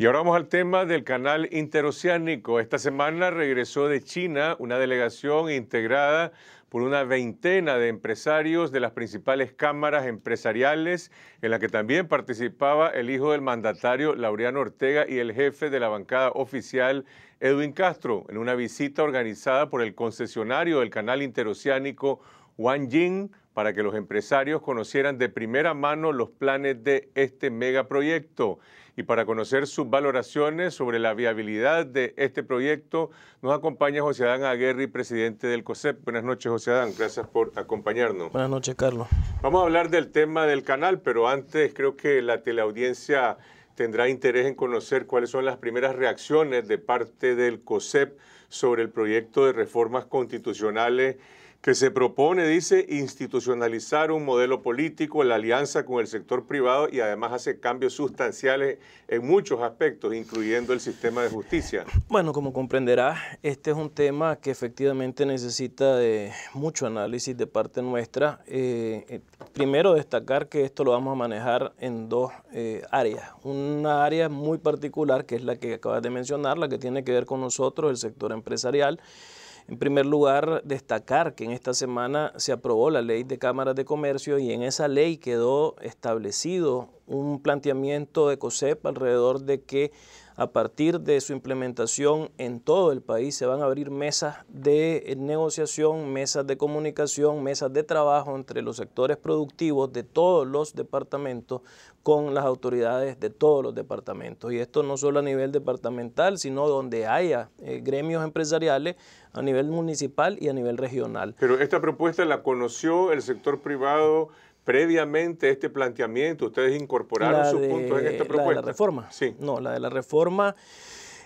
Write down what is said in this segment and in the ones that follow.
Y ahora vamos al tema del canal interoceánico. Esta semana regresó de China una delegación integrada por una veintena de empresarios de las principales cámaras empresariales, en la que también participaba el hijo del mandatario Laureano Ortega y el jefe de la bancada oficial Edwin Castro, en una visita organizada por el concesionario del canal interoceánico Wang Jing para que los empresarios conocieran de primera mano los planes de este megaproyecto. Y para conocer sus valoraciones sobre la viabilidad de este proyecto, nos acompaña José Adán Aguerri, presidente del COSEP. Buenas noches, José Adán. Gracias por acompañarnos. Buenas noches, Carlos. Vamos a hablar del tema del canal, pero antes creo que la teleaudiencia tendrá interés en conocer cuáles son las primeras reacciones de parte del COSEP sobre el proyecto de reformas constitucionales que se propone, dice, institucionalizar un modelo político, la alianza con el sector privado y además hace cambios sustanciales en muchos aspectos, incluyendo el sistema de justicia. Bueno, como comprenderás, este es un tema que efectivamente necesita de mucho análisis de parte nuestra. Eh, eh, primero destacar que esto lo vamos a manejar en dos eh, áreas. Una área muy particular, que es la que acabas de mencionar, la que tiene que ver con nosotros, el sector empresarial en primer lugar, destacar que en esta semana se aprobó la ley de cámaras de comercio y en esa ley quedó establecido un planteamiento de COSEP alrededor de que a partir de su implementación en todo el país se van a abrir mesas de eh, negociación, mesas de comunicación, mesas de trabajo entre los sectores productivos de todos los departamentos con las autoridades de todos los departamentos. Y esto no solo a nivel departamental, sino donde haya eh, gremios empresariales a nivel municipal y a nivel regional. Pero esta propuesta la conoció el sector privado previamente este planteamiento ustedes incorporaron sus puntos en esta propuesta. La de la reforma. Sí. No, la de la reforma.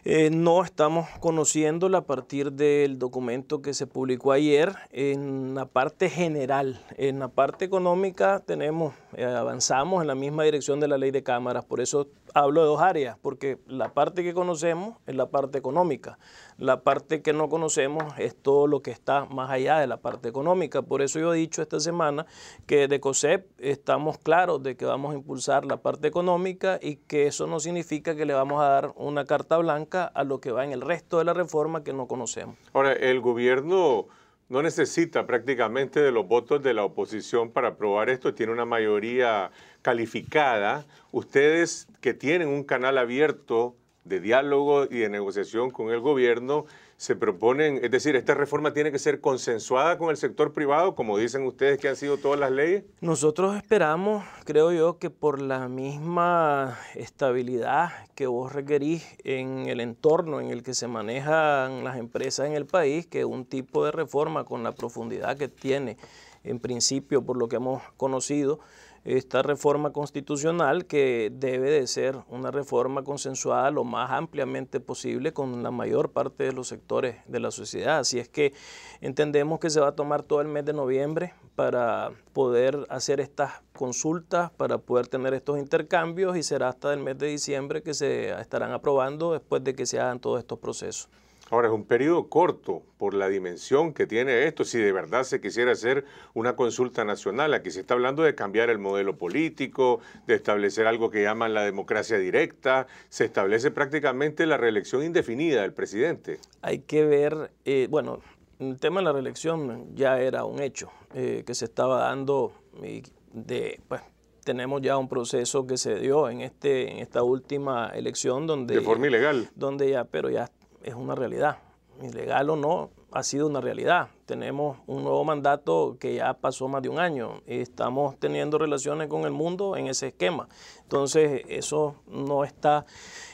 Eh, no estamos conociéndola a partir del documento que se publicó ayer en la parte general. En la parte económica tenemos, eh, avanzamos en la misma dirección de la ley de cámaras, por eso hablo de dos áreas, porque la parte que conocemos es la parte económica, la parte que no conocemos es todo lo que está más allá de la parte económica. Por eso yo he dicho esta semana que de COSEP estamos claros de que vamos a impulsar la parte económica y que eso no significa que le vamos a dar una carta blanca a lo que va en el resto de la reforma que no conocemos. Ahora, el gobierno no necesita prácticamente de los votos de la oposición para aprobar esto, tiene una mayoría calificada. Ustedes que tienen un canal abierto de diálogo y de negociación con el gobierno, se proponen, es decir, esta reforma tiene que ser consensuada con el sector privado, como dicen ustedes que han sido todas las leyes? Nosotros esperamos, creo yo, que por la misma estabilidad que vos requerís en el entorno en el que se manejan las empresas en el país, que un tipo de reforma con la profundidad que tiene, en principio, por lo que hemos conocido, esta reforma constitucional que debe de ser una reforma consensuada lo más ampliamente posible con la mayor parte de los sectores de la sociedad. Así es que entendemos que se va a tomar todo el mes de noviembre para poder hacer estas consultas, para poder tener estos intercambios y será hasta el mes de diciembre que se estarán aprobando después de que se hagan todos estos procesos. Ahora es un periodo corto por la dimensión que tiene esto. Si de verdad se quisiera hacer una consulta nacional, aquí se está hablando de cambiar el modelo político, de establecer algo que llaman la democracia directa, se establece prácticamente la reelección indefinida del presidente. Hay que ver, eh, bueno, el tema de la reelección ya era un hecho eh, que se estaba dando pues, tenemos ya un proceso que se dio en este en esta última elección donde de forma ilegal donde ya pero ya es una realidad. Ilegal o no, ha sido una realidad. Tenemos un nuevo mandato que ya pasó más de un año estamos teniendo relaciones con el mundo en ese esquema. Entonces, eso no está...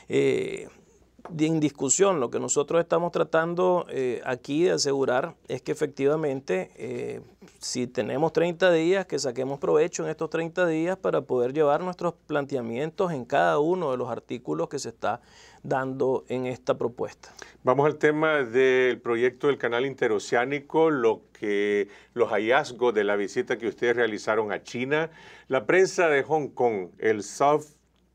Eh, en discusión. Lo que nosotros estamos tratando eh, aquí de asegurar es que efectivamente, eh, si tenemos 30 días, que saquemos provecho en estos 30 días para poder llevar nuestros planteamientos en cada uno de los artículos que se está dando en esta propuesta. Vamos al tema del proyecto del canal interoceánico, lo que los hallazgos de la visita que ustedes realizaron a China, la prensa de Hong Kong, el South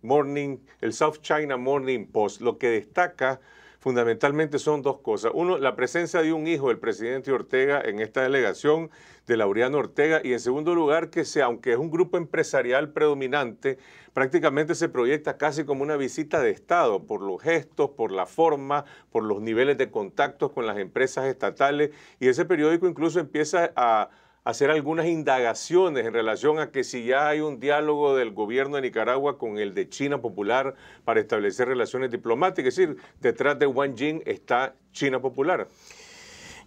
Morning, el South China Morning Post, lo que destaca fundamentalmente son dos cosas. Uno, la presencia de un hijo del presidente Ortega en esta delegación de Laureano Ortega. Y en segundo lugar, que aunque es un grupo empresarial predominante, prácticamente se proyecta casi como una visita de Estado por los gestos, por la forma, por los niveles de contactos con las empresas estatales. Y ese periódico incluso empieza a hacer algunas indagaciones en relación a que si ya hay un diálogo del gobierno de Nicaragua con el de China Popular para establecer relaciones diplomáticas. Es decir, detrás de Wang Jing está China Popular.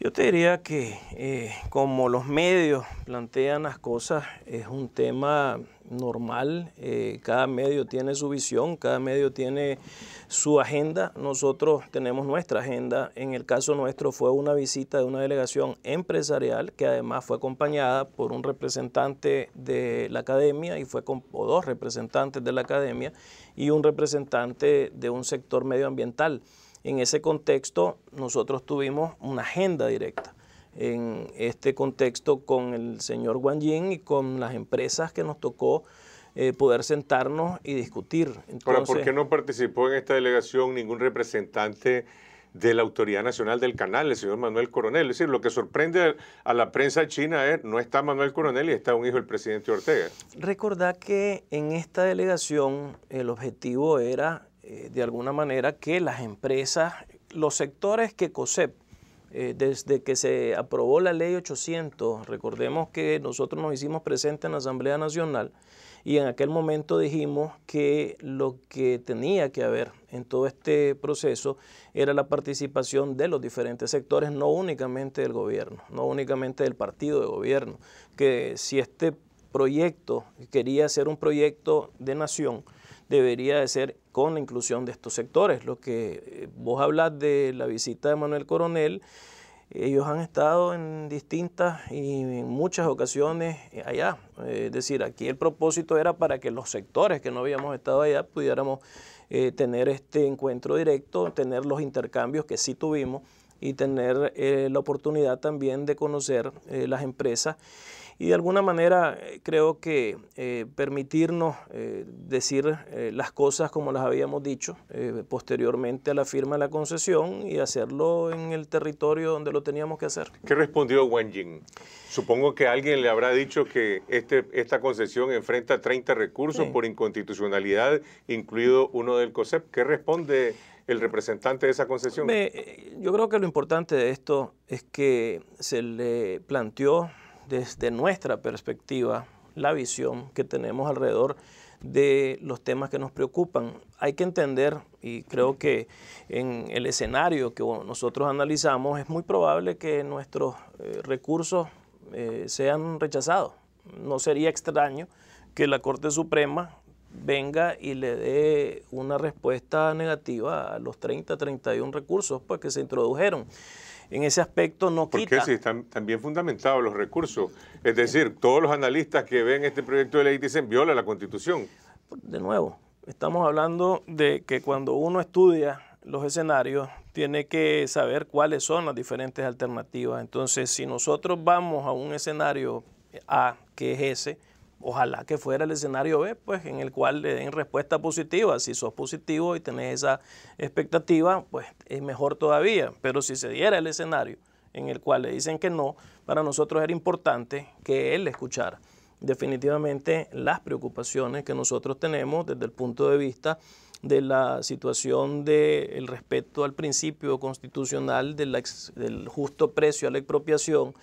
Yo te diría que eh, como los medios plantean las cosas, es un tema normal, eh, cada medio tiene su visión, cada medio tiene su agenda, nosotros tenemos nuestra agenda, en el caso nuestro fue una visita de una delegación empresarial que además fue acompañada por un representante de la academia y fue con o dos representantes de la academia y un representante de un sector medioambiental. En ese contexto nosotros tuvimos una agenda directa en este contexto con el señor Wang Yin y con las empresas que nos tocó eh, poder sentarnos y discutir. ¿por qué no participó en esta delegación ningún representante de la Autoridad Nacional del Canal, el señor Manuel Coronel? Es decir, lo que sorprende a la prensa china es, no está Manuel Coronel y está un hijo del presidente Ortega. Recordad que en esta delegación el objetivo era eh, de alguna manera que las empresas, los sectores que COSEP, eh, desde que se aprobó la ley 800, recordemos que nosotros nos hicimos presentes en la Asamblea Nacional y en aquel momento dijimos que lo que tenía que haber en todo este proceso era la participación de los diferentes sectores, no únicamente del gobierno, no únicamente del partido de gobierno, que si este proyecto quería ser un proyecto de nación, debería de ser con la inclusión de estos sectores. Lo que eh, vos hablas de la visita de Manuel Coronel, ellos han estado en distintas y en muchas ocasiones eh, allá. Eh, es decir, aquí el propósito era para que los sectores que no habíamos estado allá pudiéramos tener este encuentro directo, tener los intercambios que sí tuvimos y tener la oportunidad también de conocer las empresas y de alguna manera eh, creo que eh, permitirnos eh, decir las cosas como las habíamos dicho posteriormente a la firma de la concesión y hacerlo en el territorio donde lo teníamos que hacer. ¿Qué respondió Wang Jing? Supongo que alguien le habrá dicho que este, esta concesión enfrenta 30 recursos por inconstitucionalidad, incluido uno del COSEP. ¿Qué responde el representante de esa concesión? yo creo que lo importante de esto es que se le planteó desde nuestra perspectiva la visión que tenemos alrededor de los temas que nos preocupan. Hay que entender, y creo que en el escenario que nosotros analizamos, es muy probable que nuestros eh, recursos eh, sean rechazados. No sería extraño que la Corte Suprema venga y le dé una respuesta negativa a los 30, 31 recursos pues, que se introdujeron en ese aspecto no quita. Porque sí, están también fundamentados los recursos. Es decir, todos los analistas que ven este proyecto de ley dicen viola la Constitución. De nuevo, estamos hablando de que cuando uno estudia los escenarios, tiene que saber cuáles son las diferentes alternativas. Entonces, si nosotros vamos a un escenario A, que es ese, ojalá que fuera el escenario B, pues en el cual le den respuesta positiva. Si sos positivo y tenés esa expectativa, pues es mejor todavía. Pero si se diera el escenario en el cual le dicen que no, para nosotros era importante que él escuchara definitivamente las preocupaciones que nosotros tenemos desde el punto de vista de la situación del respeto al principio constitucional del justo precio a la expropiación,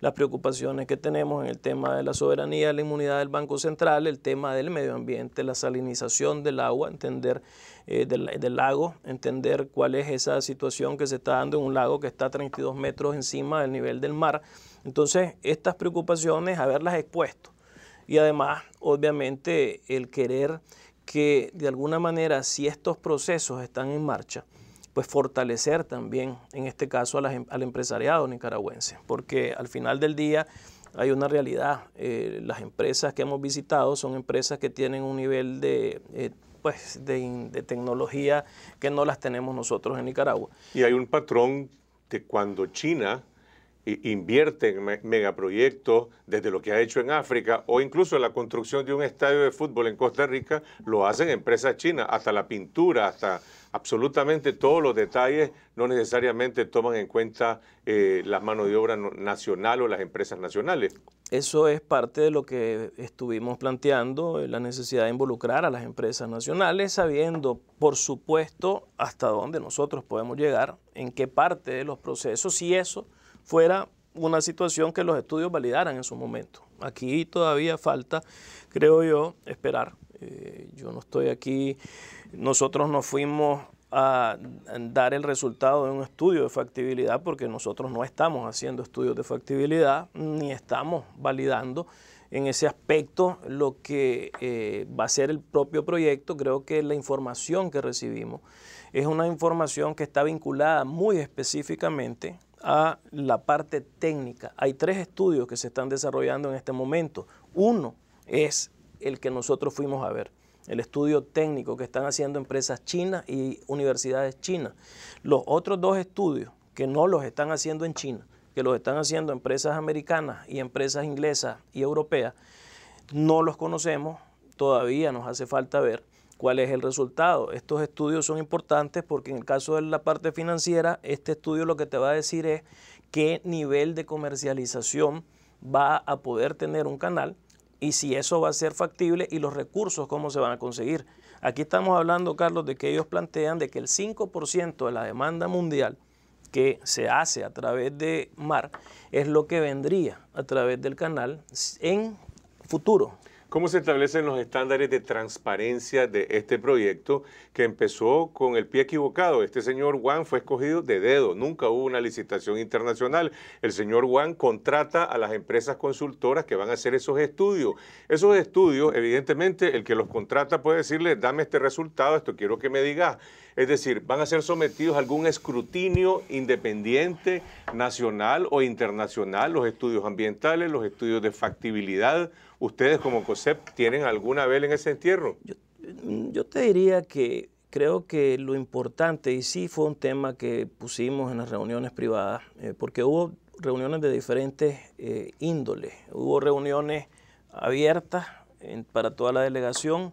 las preocupaciones que tenemos en el tema de la soberanía, la inmunidad del Banco Central, el tema del medio ambiente, la salinización del agua, entender eh, del, del, lago, entender cuál es esa situación que se está dando en un lago que está a 32 metros encima del nivel del mar. Entonces, estas preocupaciones, haberlas expuesto y además, obviamente, el querer que de alguna manera, si estos procesos están en marcha, pues fortalecer también, en este caso, em, al empresariado nicaragüense, porque al final del día hay una realidad. Eh, las empresas que hemos visitado son empresas que tienen un nivel de, eh, pues, de, de tecnología que no las tenemos nosotros en Nicaragua. Y hay un patrón de cuando China invierte en megaproyectos, desde lo que ha hecho en África o incluso la construcción de un estadio de fútbol en Costa Rica, lo hacen empresas chinas, hasta la pintura, hasta absolutamente todos los detalles, no necesariamente toman en cuenta eh, las manos de obra nacional o las empresas nacionales. Eso es parte de lo que estuvimos planteando, eh, la necesidad de involucrar a las empresas nacionales, sabiendo, por supuesto, hasta dónde nosotros podemos llegar, en qué parte de los procesos, y eso fuera una situación que los estudios validaran en su momento. Aquí todavía falta, creo yo, esperar. Eh, yo no estoy aquí, nosotros no fuimos a dar el resultado de un estudio de factibilidad porque nosotros no estamos haciendo estudios de factibilidad ni estamos validando en ese aspecto lo que eh, va a ser el propio proyecto. Creo que la información que recibimos es una información que está vinculada muy específicamente a la parte técnica. Hay tres estudios que se están desarrollando en este momento. Uno es el que nosotros fuimos a ver, el estudio técnico que están haciendo empresas chinas y universidades chinas. Los otros dos estudios que no los están haciendo en China, que los están haciendo empresas americanas y empresas inglesas y europeas, no los conocemos, todavía nos hace falta ver ¿Cuál es el resultado? Estos estudios son importantes porque en el caso de la parte financiera, este estudio lo que te va a decir es qué nivel de comercialización va a poder tener un canal y si eso va a ser factible y los recursos cómo se van a conseguir. Aquí estamos hablando, Carlos, de que ellos plantean de que el 5% de la demanda mundial que se hace a través de mar es lo que vendría a través del canal en futuro, ¿Cómo se establecen los estándares de transparencia de este proyecto que empezó con el pie equivocado? Este señor Juan fue escogido de dedo, nunca hubo una licitación internacional. El señor Juan contrata a las empresas consultoras que van a hacer esos estudios. Esos estudios, evidentemente, el que los contrata puede decirle, dame este resultado, esto quiero que me digas. Es decir, van a ser sometidos a algún escrutinio independiente, nacional o internacional, los estudios ambientales, los estudios de factibilidad. ¿Ustedes como COSEP tienen alguna vela en ese entierro? Yo, te diría que creo que lo importante, y sí fue un tema que pusimos en las reuniones privadas, eh, porque hubo reuniones de diferentes eh, índoles. Hubo reuniones abiertas para toda la delegación,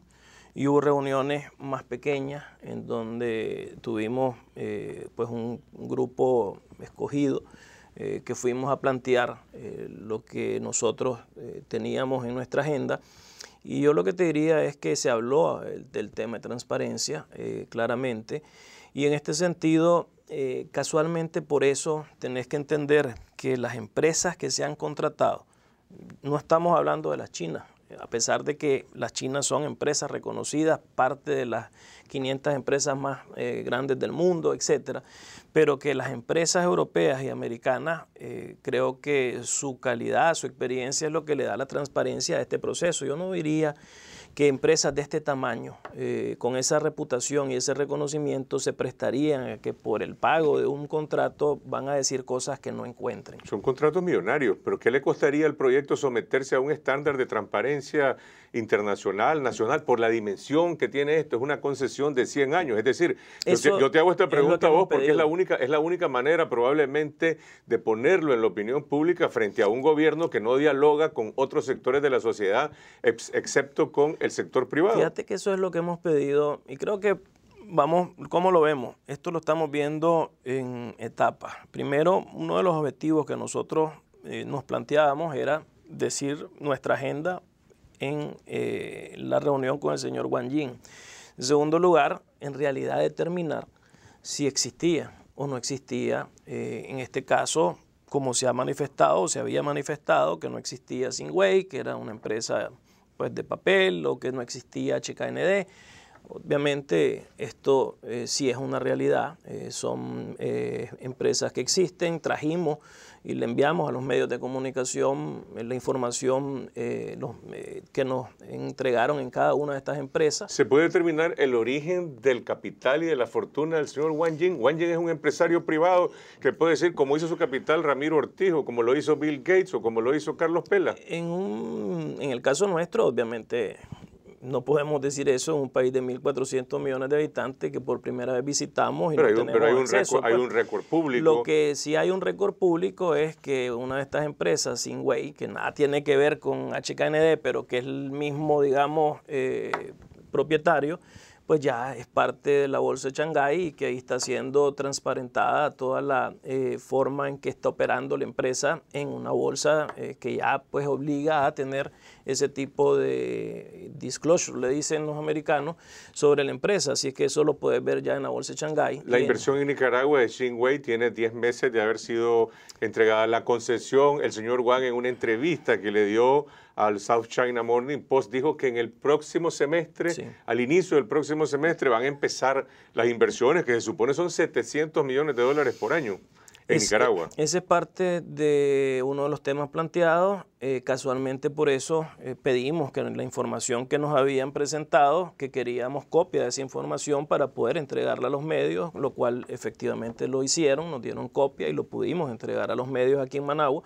y hubo reuniones más pequeñas en donde tuvimos eh, pues un, grupo escogido eh, que fuimos a plantear eh, lo que nosotros teníamos en nuestra agenda. Y yo lo que te diría es que se habló del tema de transparencia claramente y en este sentido casualmente por eso tenés que entender que las empresas que se han contratado, no estamos hablando de las chinas, a pesar de que las chinas son empresas reconocidas, parte de las 500 empresas más eh, grandes del mundo, etcétera, pero que las empresas europeas y americanas eh, creo que su calidad, su experiencia es lo que le da la transparencia a este proceso. Yo no diría que empresas de este tamaño, eh, con esa reputación y ese reconocimiento, se prestarían a que por el pago de un contrato van a decir cosas que no encuentren. Son contratos millonarios, pero ¿qué le costaría al proyecto someterse a un estándar de transparencia? internacional, nacional, por la dimensión que tiene esto. Es una concesión de 100 años. Es decir, yo, te, hago esta pregunta a vos porque es la, única, es la única manera probablemente de ponerlo en la opinión pública frente a un gobierno que no dialoga con otros sectores de la sociedad, excepto con el sector privado. Fíjate que eso es lo que hemos pedido y creo que vamos, ¿cómo lo vemos? Esto lo estamos viendo en etapas. Primero, uno de los objetivos que nosotros eh, nos planteábamos era decir nuestra agenda en eh, la reunión con el señor Wang Jin. En segundo lugar, en realidad determinar si existía o no existía, eh, en este caso, como se ha manifestado o se había manifestado, que no existía Sinway, que era una empresa pues, de papel o que no existía HKND, Obviamente esto eh, sí es una realidad, eh, son eh, empresas que existen, trajimos y le enviamos a los medios de comunicación la información que nos entregaron en cada una de estas empresas. ¿Se puede determinar el origen del capital y de la fortuna del señor Wang Jing? Wang Jing es un empresario privado que puede decir como hizo su capital Ramiro Ortiz o como lo hizo Bill Gates o como lo hizo Carlos Pela. En, en el caso nuestro, obviamente no podemos decir eso en un país de 1.400 millones de habitantes que por primera vez visitamos y no hay un, tenemos récord, hay un récord público. Lo que sí hay un récord público es que una de estas empresas, Sinway, que nada tiene que ver con HKND, pero que es el mismo, digamos, eh, propietario, pues ya es parte de la bolsa de Shanghái y que ahí está siendo transparentada toda la eh, forma en que está operando la empresa en una bolsa eh, que ya pues obliga a tener ese tipo de disclosure, le dicen los americanos, sobre la empresa. Así es que eso lo puedes ver ya en la bolsa de Shanghái. La inversión en Nicaragua de Xinwei tiene 10 meses de haber sido entregada la concesión. El señor Wang en una entrevista que le dio al South China Morning Post dijo que en el próximo semestre, al inicio del próximo semestre, van a empezar las inversiones que se supone son 700 millones de dólares por año en Nicaragua. E, ese es parte de uno de los temas planteados. Eh, casualmente por eso eh, pedimos que la información que nos habían presentado, que queríamos copia de esa información para poder entregarla a los medios, lo cual efectivamente lo hicieron, nos dieron copia y lo pudimos entregar a los medios aquí en Managua,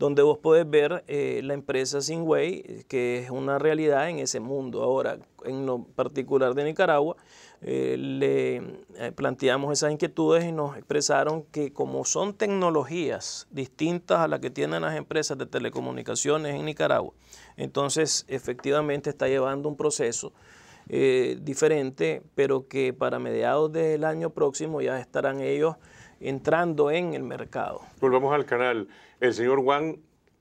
donde vos podés ver eh, la empresa Sinway, que es una realidad en ese mundo. Ahora, en lo particular de Nicaragua, eh, le eh, planteamos esas inquietudes y nos expresaron que como son tecnologías distintas a las que tienen las empresas de telecomunicaciones en Nicaragua, entonces efectivamente está llevando un proceso eh, diferente, pero que para mediados del año próximo ya estarán ellos entrando en el mercado. Volvamos al canal. El señor Juan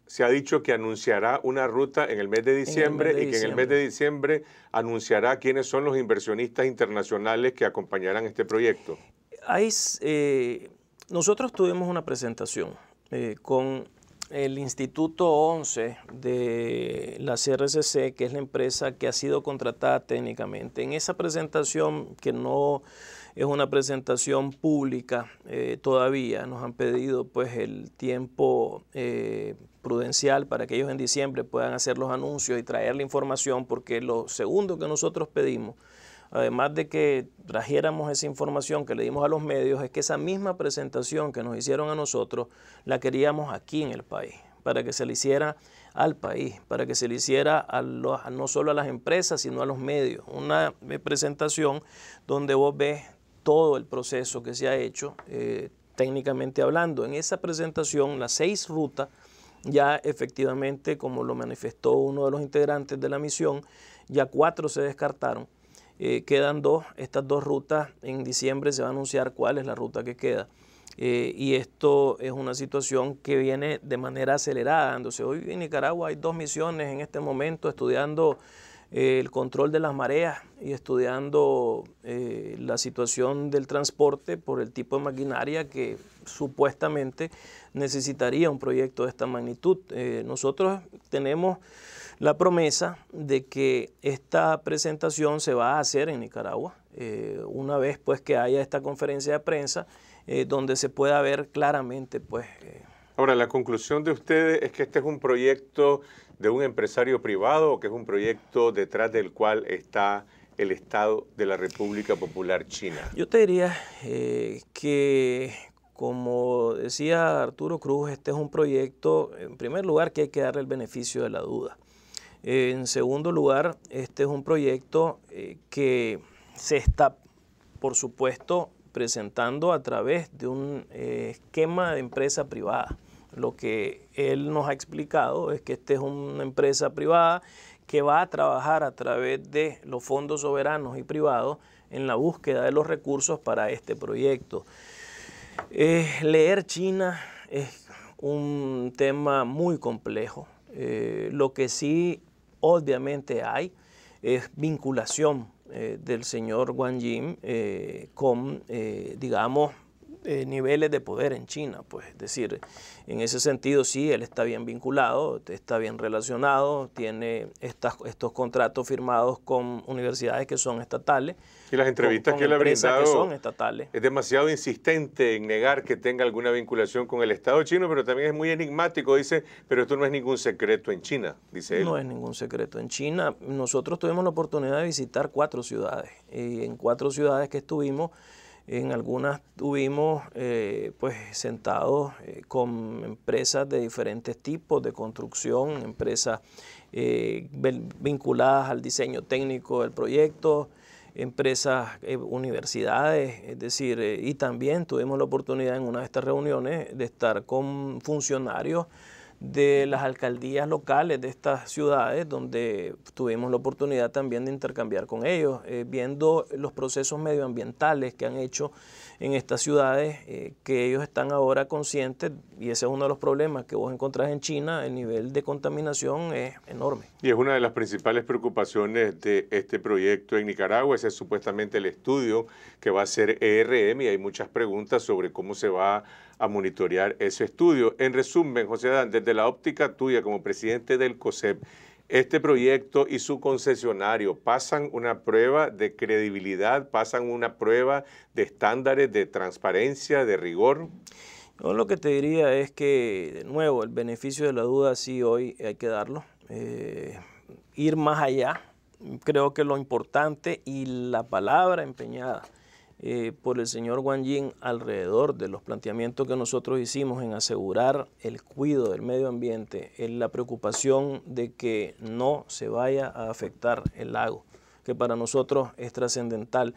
se ha dicho que anunciará una ruta en el mes de diciembre y que en el mes de diciembre anunciará quiénes son los inversionistas internacionales que acompañarán este proyecto. Eh, nosotros tuvimos una presentación eh, con el Instituto 11 de la CRCC, que es la empresa que ha sido contratada técnicamente. En esa presentación, que no es una presentación pública eh, todavía, nos han pedido pues el tiempo prudencial para que ellos en diciembre puedan hacer los anuncios y traer la información, porque lo segundo que nosotros pedimos, además de que trajéramos esa información que le dimos a los medios, es que esa misma presentación que nos hicieron a nosotros la queríamos aquí en el país, para que se le hiciera al país, para que se le hiciera a no solo a las empresas, sino a los medios. Una eh, presentación donde vos ves todo el proceso que se ha hecho. Eh, técnicamente hablando. En esa presentación, las seis rutas ya efectivamente, como lo manifestó uno de los integrantes de la misión, ya cuatro se descartaron. Eh, quedan dos, estas dos rutas, en diciembre se va a anunciar cuál es la ruta que queda. Eh, y esto es una situación que viene de manera acelerada dándose. Hoy en Nicaragua hay dos misiones en este momento estudiando eh, el control de las mareas y estudiando eh, la situación del transporte por el tipo de maquinaria que supuestamente necesitaría un proyecto de esta magnitud. Eh, nosotros tenemos la promesa de que esta presentación se va a hacer en Nicaragua, una vez pues que haya esta conferencia de prensa, donde se pueda ver claramente pues... Ahora, la conclusión de ustedes es que este es un proyecto de un empresario privado, o que es un proyecto detrás del cual está el Estado de la República Popular China? Yo te diría eh, que, como decía Arturo Cruz, este es un proyecto, en primer lugar, que hay que darle el beneficio de la duda. en segundo lugar, este es un proyecto eh, que se está, por supuesto, presentando a través de un eh, esquema de empresa privada. Lo que él nos ha explicado es que esta es una empresa privada que va a trabajar a través de los fondos soberanos y privados en la búsqueda de los recursos para este proyecto. Eh, leer China es un tema muy complejo. Eh, lo que sí obviamente hay es vinculación eh, del señor Wang con, digamos, eh, niveles de poder en China. Pues. Es decir, en ese sentido sí, él está bien vinculado, está bien relacionado, tiene estas, estos contratos firmados con universidades que son estatales. Y las entrevistas que él ha brindado son estatales. es demasiado insistente en negar que tenga alguna vinculación con el Estado chino, pero también es muy enigmático, dice, pero esto no es ningún secreto en China, dice él. No es ningún secreto en China. Nosotros tuvimos la oportunidad de visitar cuatro ciudades y en cuatro ciudades que estuvimos en algunas tuvimos eh, pues, sentados eh, con empresas de diferentes tipos de construcción, empresas eh, vinculadas al diseño técnico del proyecto, empresas, universidades, es decir, y también tuvimos la oportunidad en una de estas reuniones de estar con funcionarios de las alcaldías locales de estas ciudades, donde tuvimos la oportunidad también de intercambiar con ellos, eh, viendo los procesos medioambientales que han hecho en estas ciudades eh, que ellos están ahora conscientes y ese es uno de los problemas que vos encontrás en China, el nivel de contaminación es enorme. Y es una de las principales preocupaciones de este proyecto en Nicaragua, ese es supuestamente el estudio que va a hacer ERM y hay muchas preguntas sobre cómo se va a monitorear ese estudio. En resumen, José Adán, desde la óptica tuya como presidente del COSEP, este proyecto y su concesionario pasan una prueba de credibilidad, pasan una prueba de estándares de transparencia, de rigor. Yo lo que te diría es que, de nuevo, el beneficio de la duda sí hoy hay que darlo. Eh, ir más allá, creo que lo importante y la palabra empeñada eh, por el señor Wang Yin alrededor de los planteamientos que nosotros hicimos en asegurar el cuidado del medio ambiente, en la preocupación de que no se vaya a afectar el lago, que para nosotros es trascendental,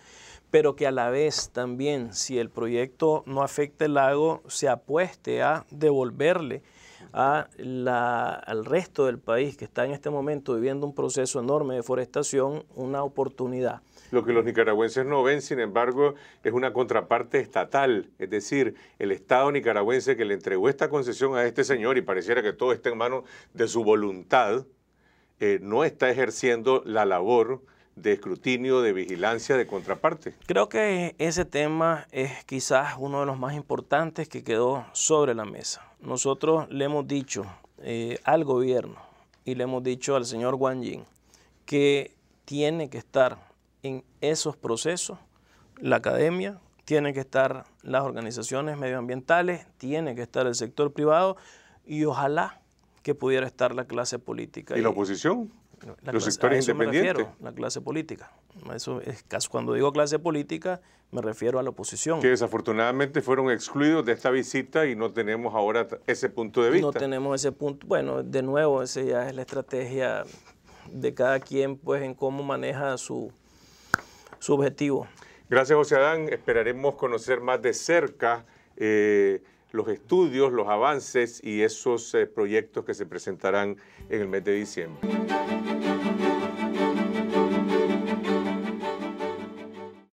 pero que a la vez también, si el proyecto no afecta el lago, se apueste a devolverle a la, al resto del país que está en este momento viviendo un proceso enorme de deforestación una oportunidad. Lo que los nicaragüenses no ven, sin embargo, es una contraparte estatal, es decir, el Estado nicaragüense que le entregó esta concesión a este señor y pareciera que todo está en manos de su voluntad, eh, no está ejerciendo la labor de escrutinio, de vigilancia, de contraparte. Creo que ese tema es quizás uno de los más importantes que quedó sobre la mesa. Nosotros le hemos dicho eh, al gobierno y le hemos dicho al señor Wang Yin que tiene que estar en esos procesos la academia, tiene que estar las organizaciones medioambientales, tiene que estar el sector privado y ojalá que pudiera estar la clase política. ¿Y la oposición? los sectores independientes. la clase política. Eso es, cuando digo clase política, me refiero a la oposición. Que desafortunadamente fueron excluidos de esta visita y no tenemos ahora ese punto de vista. No tenemos ese punto. Bueno, de nuevo, esa ya es la estrategia de cada quien, pues, en cómo maneja su, su objetivo. Gracias, José Adán. Esperaremos conocer más de cerca. Eh, los estudios, los avances y esos eh, proyectos que se presentarán en el mes de diciembre.